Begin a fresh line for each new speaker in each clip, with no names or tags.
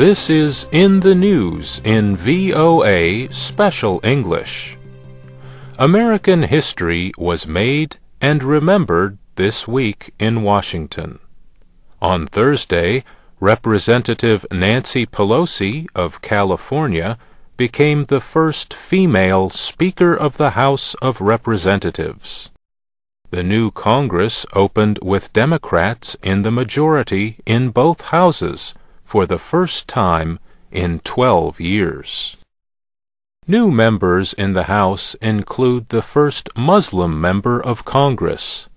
This is In the News in VOA Special English. American history was made and remembered this week in Washington. On Thursday, Representative Nancy Pelosi of California became the first female Speaker of the House of Representatives. The new Congress opened with Democrats in the majority in both houses for the first time in 12 years. New members in the House include the first Muslim member of Congress.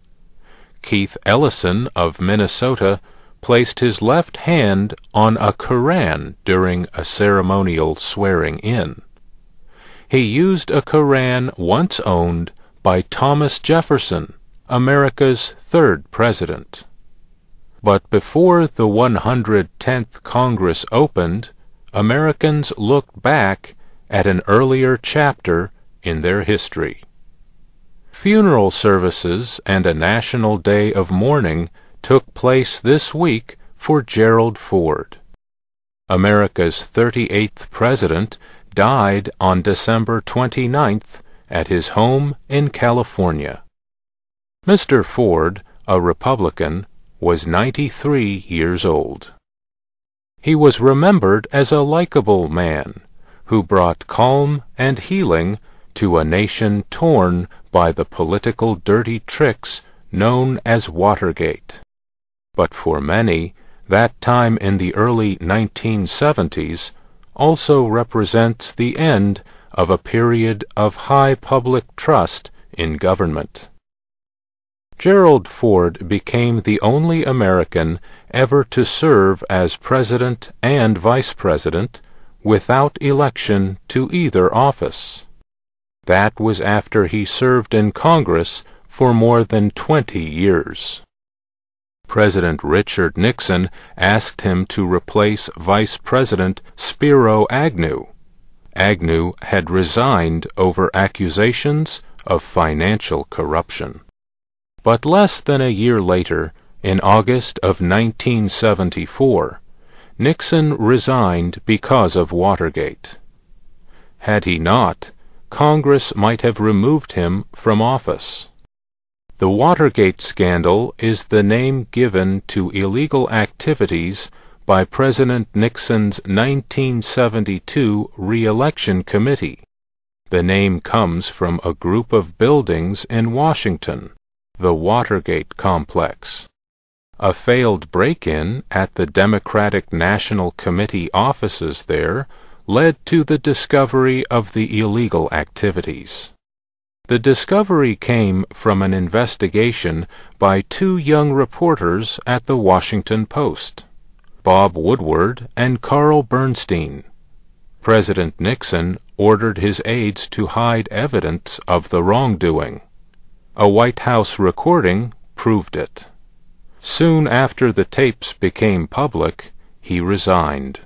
Keith Ellison of Minnesota placed his left hand on a Koran during a ceremonial swearing-in. He used a Koran once owned by Thomas Jefferson, America's third president. But before the 110th Congress opened, Americans looked back at an earlier chapter in their history. Funeral services and a national day of mourning took place this week for Gerald Ford. America's 38th president died on December 29th at his home in California. Mr. Ford, a Republican, was 93 years old. He was remembered as a likable man who brought calm and healing to a nation torn by the political dirty tricks known as Watergate. But for many, that time in the early 1970s also represents the end of a period of high public trust in government. Gerald Ford became the only American ever to serve as president and vice president without election to either office. That was after he served in Congress for more than 20 years. President Richard Nixon asked him to replace Vice President Spiro Agnew. Agnew had resigned over accusations of financial corruption. But less than a year later, in August of 1974, Nixon resigned because of Watergate. Had he not, Congress might have removed him from office. The Watergate scandal is the name given to illegal activities by President Nixon's 1972 re-election committee. The name comes from a group of buildings in Washington the Watergate complex. A failed break-in at the Democratic National Committee offices there led to the discovery of the illegal activities. The discovery came from an investigation by two young reporters at the Washington Post, Bob Woodward and Carl Bernstein. President Nixon ordered his aides to hide evidence of the wrongdoing. A White House recording proved it. Soon after the tapes became public, he resigned.